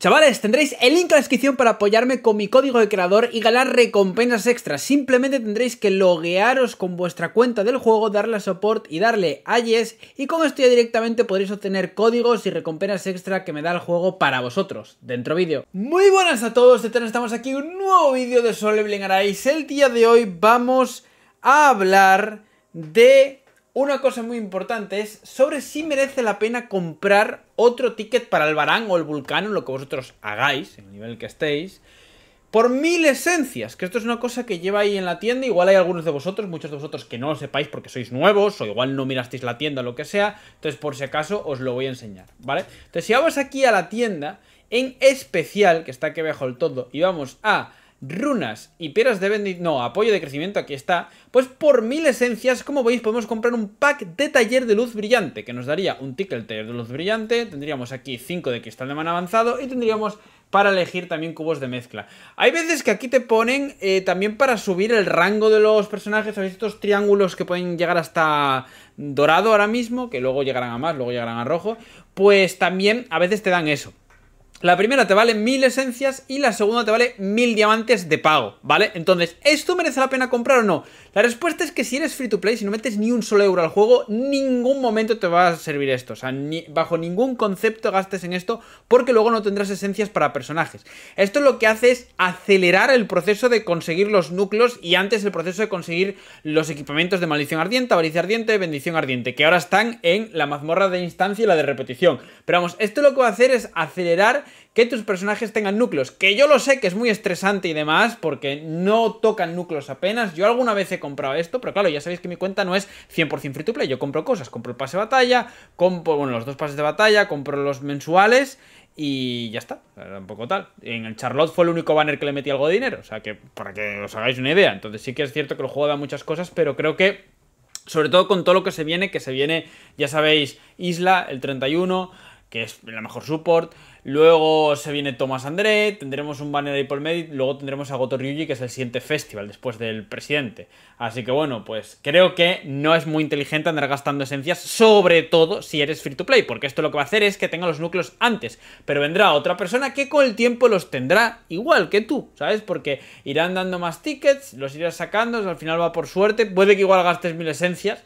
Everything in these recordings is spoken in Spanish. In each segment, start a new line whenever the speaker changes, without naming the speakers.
Chavales, tendréis el link en la descripción para apoyarme con mi código de creador y ganar recompensas extras. Simplemente tendréis que loguearos con vuestra cuenta del juego, darle a support y darle a yes y con esto ya directamente podréis obtener códigos y recompensas extra que me da el juego para vosotros. Dentro vídeo. Muy buenas a todos, estamos aquí un nuevo vídeo de Sole El día de hoy vamos a hablar de una cosa muy importante es sobre si merece la pena comprar otro ticket para el Barán o el Vulcano, lo que vosotros hagáis, en el nivel que estéis, por mil esencias, que esto es una cosa que lleva ahí en la tienda, igual hay algunos de vosotros, muchos de vosotros que no lo sepáis porque sois nuevos o igual no mirasteis la tienda o lo que sea, entonces por si acaso os lo voy a enseñar, ¿vale? Entonces si vamos aquí a la tienda, en especial, que está aquí abajo el todo, y vamos a runas y piedras de bendito, no, apoyo de crecimiento, aquí está, pues por mil esencias, como veis, podemos comprar un pack de taller de luz brillante, que nos daría un ticket taller de luz brillante, tendríamos aquí 5 de cristal de mano avanzado y tendríamos para elegir también cubos de mezcla. Hay veces que aquí te ponen eh, también para subir el rango de los personajes, ¿sabéis? Estos triángulos que pueden llegar hasta dorado ahora mismo, que luego llegarán a más, luego llegarán a rojo, pues también a veces te dan eso. La primera te vale mil esencias y la segunda te vale mil diamantes de pago, ¿vale? Entonces, ¿esto merece la pena comprar o no? La respuesta es que si eres free to play, si no metes ni un solo euro al juego, ningún momento te va a servir esto. O sea, bajo ningún concepto gastes en esto porque luego no tendrás esencias para personajes. Esto lo que hace es acelerar el proceso de conseguir los núcleos y antes el proceso de conseguir los equipamientos de maldición ardiente, avaricia ardiente, bendición ardiente, que ahora están en la mazmorra de instancia y la de repetición. Pero vamos, esto lo que va a hacer es acelerar que tus personajes tengan núcleos. Que yo lo sé que es muy estresante y demás, porque no tocan núcleos apenas. Yo alguna vez he comprado esto, pero claro, ya sabéis que mi cuenta no es 100% free to play. Yo compro cosas, compro el pase de batalla, compro, bueno, los dos pases de batalla, compro los mensuales y ya está, tampoco tal. En el Charlotte fue el único banner que le metí algo de dinero, o sea que para que os hagáis una idea. Entonces sí que es cierto que el juego da muchas cosas, pero creo que, sobre todo con todo lo que se viene, que se viene, ya sabéis, Isla, el 31, que es la mejor support. Luego se viene Thomas André, tendremos un banner de por luego tendremos a Goto Ryuji, que es el siguiente festival después del presidente. Así que bueno, pues creo que no es muy inteligente andar gastando esencias, sobre todo si eres free to play, porque esto lo que va a hacer es que tenga los núcleos antes, pero vendrá otra persona que con el tiempo los tendrá igual que tú, ¿sabes? Porque irán dando más tickets, los irás sacando, al final va por suerte, puede que igual gastes mil esencias,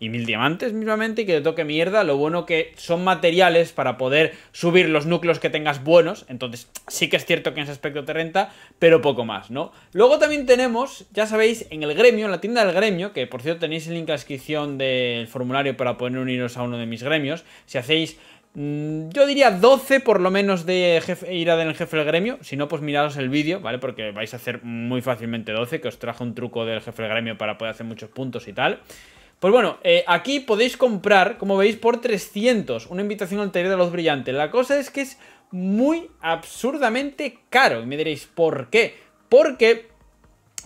y mil diamantes mismamente y que te toque mierda. Lo bueno que son materiales para poder subir los núcleos que tengas buenos. Entonces sí que es cierto que en ese aspecto te renta, pero poco más, ¿no? Luego también tenemos, ya sabéis, en el gremio, en la tienda del gremio, que por cierto tenéis el link a la descripción del formulario para poder uniros a uno de mis gremios. Si hacéis mm, yo diría 12 por lo menos de jefe, ir a del jefe del gremio. Si no, pues mirados el vídeo, ¿vale? Porque vais a hacer muy fácilmente 12, que os trajo un truco del jefe del gremio para poder hacer muchos puntos y tal. Pues bueno, eh, aquí podéis comprar, como veis, por 300 una invitación al taller de los brillantes La cosa es que es muy absurdamente caro. Y me diréis, ¿por qué? Porque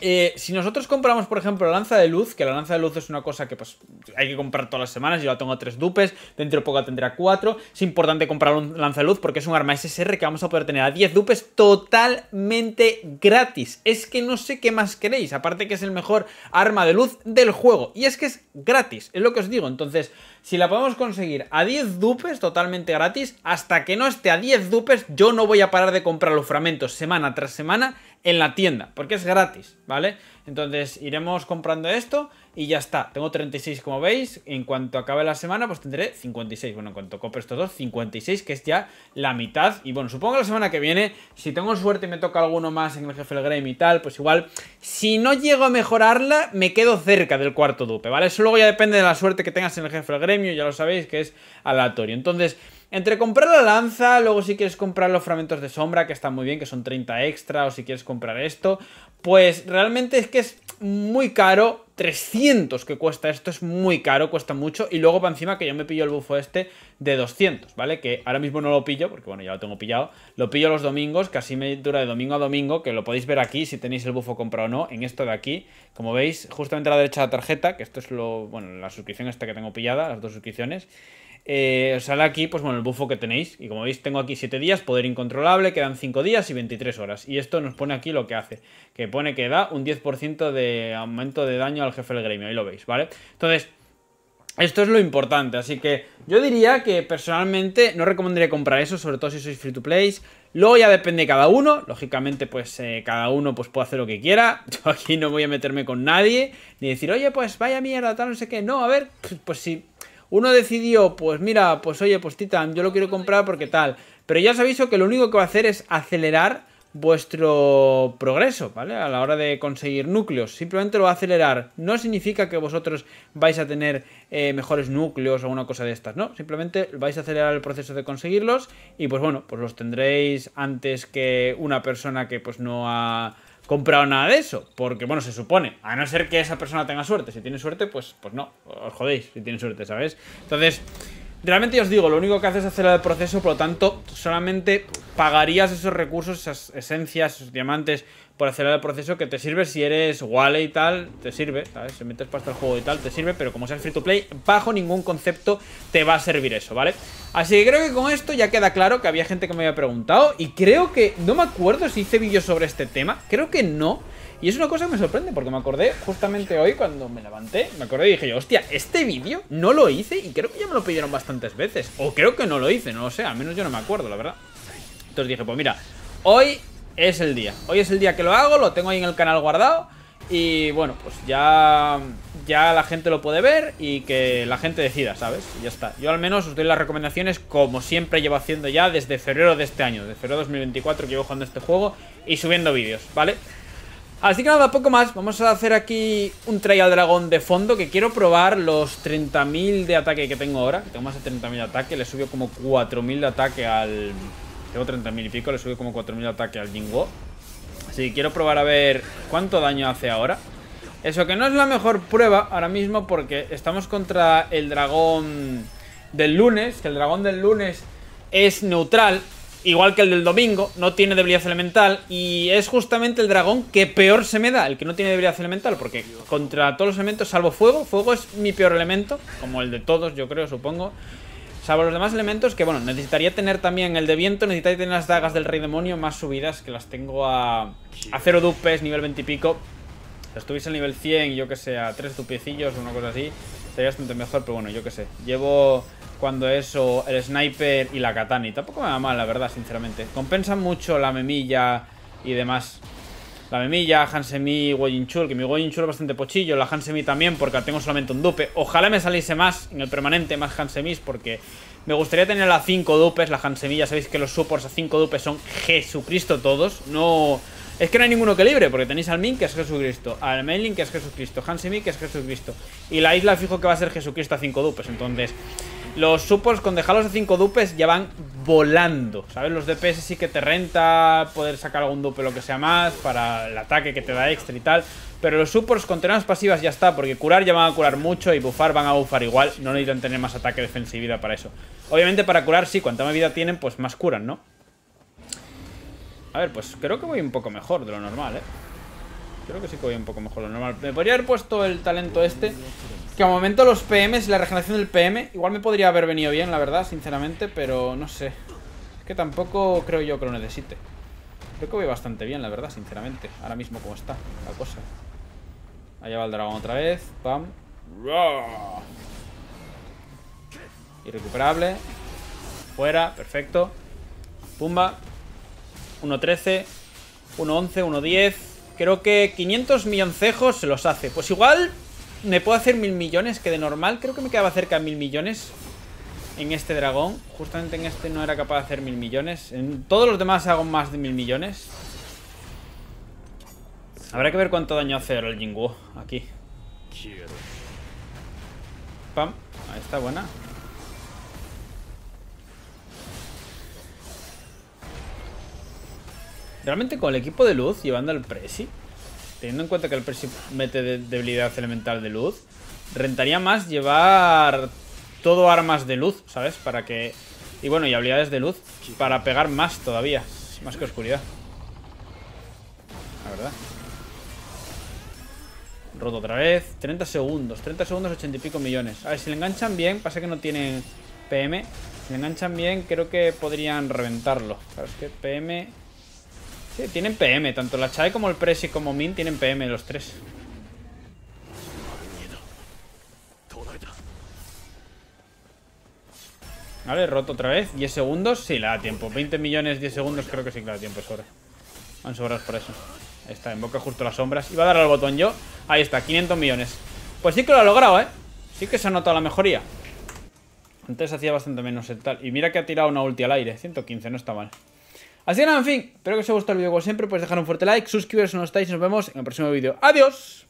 eh, si nosotros compramos, por ejemplo, la lanza de luz, que la lanza de luz es una cosa que pues hay que comprar todas las semanas, yo la tengo a tres dupes, dentro de poco a cuatro, es importante comprar un lanza de luz porque es un arma SSR que vamos a poder tener a 10 dupes totalmente gratis. Es que no sé qué más queréis, aparte que es el mejor arma de luz del juego, y es que es gratis, es lo que os digo, entonces, si la podemos conseguir a 10 dupes totalmente gratis, hasta que no esté a 10 dupes, yo no voy a parar de comprar los fragmentos semana tras semana en la tienda, porque es gratis, ¿vale? Entonces iremos comprando esto y ya está. Tengo 36 como veis, en cuanto acabe la semana pues tendré 56. Bueno, en cuanto compre estos dos, 56, que es ya la mitad. Y bueno, supongo que la semana que viene, si tengo suerte y me toca alguno más en el jefe del gremio y tal, pues igual, si no llego a mejorarla, me quedo cerca del cuarto dupe, ¿vale? Eso luego ya depende de la suerte que tengas en el jefe del gremio, ya lo sabéis que es aleatorio. Entonces... Entre comprar la lanza, luego si quieres comprar los fragmentos de sombra, que están muy bien, que son 30 extra, o si quieres comprar esto, pues realmente es que es muy caro. 300 que cuesta esto es muy caro, cuesta mucho. Y luego para encima que yo me pillo el bufo este de 200, ¿vale? Que ahora mismo no lo pillo, porque bueno, ya lo tengo pillado. Lo pillo los domingos, que así me dura de domingo a domingo, que lo podéis ver aquí si tenéis el bufo comprado o no, en esto de aquí. Como veis, justamente a la derecha de la tarjeta, que esto es lo, bueno, la suscripción esta que tengo pillada, las dos suscripciones. Eh, sale aquí, pues bueno, el bufo que tenéis. Y como veis, tengo aquí 7 días, poder incontrolable, quedan 5 días y 23 horas. Y esto nos pone aquí lo que hace, que pone que da un 10% de aumento de daño al jefe del gremio, ahí lo veis, ¿vale? Entonces, esto es lo importante, así que yo diría que personalmente no recomendaría comprar eso, sobre todo si sois free to play. Luego ya depende cada uno, lógicamente pues eh, cada uno pues puede hacer lo que quiera. Yo aquí no voy a meterme con nadie, ni decir, oye pues vaya mierda, tal, no sé qué. No, a ver, pues, pues si uno decidió, pues mira, pues oye, pues Titan, yo lo quiero comprar porque tal. Pero ya os aviso que lo único que va a hacer es acelerar vuestro progreso, ¿vale? A la hora de conseguir núcleos. Simplemente lo va a acelerar. No significa que vosotros vais a tener eh, mejores núcleos o una cosa de estas, ¿no? Simplemente vais a acelerar el proceso de conseguirlos y pues bueno, pues los tendréis antes que una persona que pues no ha comprado nada de eso. Porque, bueno, se supone. A no ser que esa persona tenga suerte. Si tiene suerte, pues, pues no. Os jodéis si tiene suerte, ¿sabes? Entonces, realmente os digo, lo único que haces es acelerar el proceso. Por lo tanto, solamente pagarías esos recursos, esas esencias, esos diamantes por acelerar el proceso que te sirve si eres Wally y tal, te sirve, ¿sabes? Si metes pasta al juego y tal, te sirve, pero como el free to play, bajo ningún concepto te va a servir eso, ¿vale? Así que creo que con esto ya queda claro que había gente que me había preguntado y creo que, no me acuerdo si hice vídeo sobre este tema, creo que no. Y es una cosa que me sorprende porque me acordé justamente hoy cuando me levanté, me acordé y dije yo, hostia, este vídeo no lo hice y creo que ya me lo pidieron bastantes veces. O creo que no lo hice, no lo sé, al menos yo no me acuerdo, la verdad. Entonces dije, pues mira, hoy es el día. Hoy es el día que lo hago, lo tengo ahí en el canal guardado. Y bueno, pues ya, ya la gente lo puede ver y que la gente decida, ¿sabes? ya está. Yo al menos os doy las recomendaciones como siempre llevo haciendo ya desde febrero de este año, de febrero de 2024 que llevo jugando este juego y subiendo vídeos, ¿vale? Así que nada, poco más. Vamos a hacer aquí un trial dragón de fondo que quiero probar los 30.000 de ataque que tengo ahora. tengo más de 30.000 de ataque, le subió como 4.000 de ataque al, tengo 30.000 y pico, le sube como 4.000 de ataque al Jingo Así que quiero probar a ver cuánto daño hace ahora. Eso que no es la mejor prueba ahora mismo porque estamos contra el dragón del lunes, que el dragón del lunes es neutral, igual que el del domingo, no tiene debilidad elemental y es justamente el dragón que peor se me da, el que no tiene debilidad elemental, porque contra todos los elementos salvo fuego, fuego es mi peor elemento, como el de todos yo creo, supongo. Salvo los demás elementos que, bueno, necesitaría tener también el de viento, necesitaría tener las dagas del rey demonio más subidas, que las tengo a, a cero dupes, nivel 20 y pico. Si estuviese al nivel 100, yo que sé, a tres dupecillos o una cosa así, estaría bastante mejor, pero bueno, yo que sé. Llevo cuando eso, el sniper y la katana, y tampoco me va mal, la verdad, sinceramente. Compensan mucho la memilla y demás. La memilla, Hansemi, Woyinchul, que mi Woyinchul es bastante pochillo, la Hansemi también porque tengo solamente un dupe. Ojalá me saliese más en el permanente, más Hansemis porque me gustaría tener a 5 dupes, la Hansemi, ya sabéis que los supports a 5 dupes son Jesucristo todos, no... Es que no hay ninguno que libre, porque tenéis al Min que es Jesucristo, al Mailing que es Jesucristo, Hansemi que es Jesucristo, y la isla fijo que va a ser Jesucristo a 5 dupes, entonces... Los supports con dejarlos a 5 dupes ya van volando, ¿sabes? Los DPS sí que te renta poder sacar algún dupe lo que sea más para el ataque que te da extra y tal. Pero los supports con más pasivas ya está, porque curar ya van a curar mucho y bufar van a bufar igual. No necesitan tener más ataque, defensividad para eso. Obviamente para curar sí, cuanta más vida tienen, pues más curan, ¿no? A ver, pues creo que voy un poco mejor de lo normal, ¿eh? Creo que sí que voy un poco mejor de lo normal. Me podría haber puesto el talento este, que a momento los PMs, la regeneración del PM, igual me podría haber venido bien, la verdad, sinceramente, pero no sé. Es que tampoco creo yo que lo necesite. Creo que voy bastante bien, la verdad, sinceramente. Ahora mismo como está la cosa. Allá va el dragón otra vez. Pam. Irrecuperable. Fuera, perfecto. Pumba. 1.13. 1.11, 1.10. Creo que 500 milloncejos se los hace. Pues igual me puedo hacer mil millones, que de normal creo que me quedaba cerca de mil millones en este dragón. Justamente en este no era capaz de hacer mil millones. En todos los demás hago más de mil millones. Habrá que ver cuánto daño hace el Jinguo aquí. Pam. Ahí está buena. Realmente con el equipo de luz llevando al Presi teniendo en cuenta que el Percy mete debilidad elemental de luz, rentaría más llevar todo armas de luz, ¿sabes? Para que... Y bueno, y habilidades de luz para pegar más todavía, más que oscuridad. La verdad. Roto otra vez. 30 segundos. 30 segundos, 80 y pico millones. A ver, si le enganchan bien, pasa que no tienen PM. Si le enganchan bien, creo que podrían reventarlo. ¿Sabes es que PM... Sí, tienen PM, tanto la Chae como el Presi como Min tienen PM los tres. Vale, roto otra vez. 10 segundos, sí, le da tiempo. 20 millones, 10 segundos, creo que sí que le da tiempo, sobra. Van sobrados por eso. Ahí está, boca justo las sombras. Y va a dar al botón yo. Ahí está, 500 millones. Pues sí que lo ha logrado, ¿eh? Sí que se ha notado la mejoría. Antes hacía bastante menos el tal. Y mira que ha tirado una ulti al aire. 115, no está mal. Así que nada, en fin, espero que os haya gustado el vídeo como siempre, pues dejar un fuerte like, suscribiros si no estáis y nos vemos en el próximo vídeo. ¡Adiós!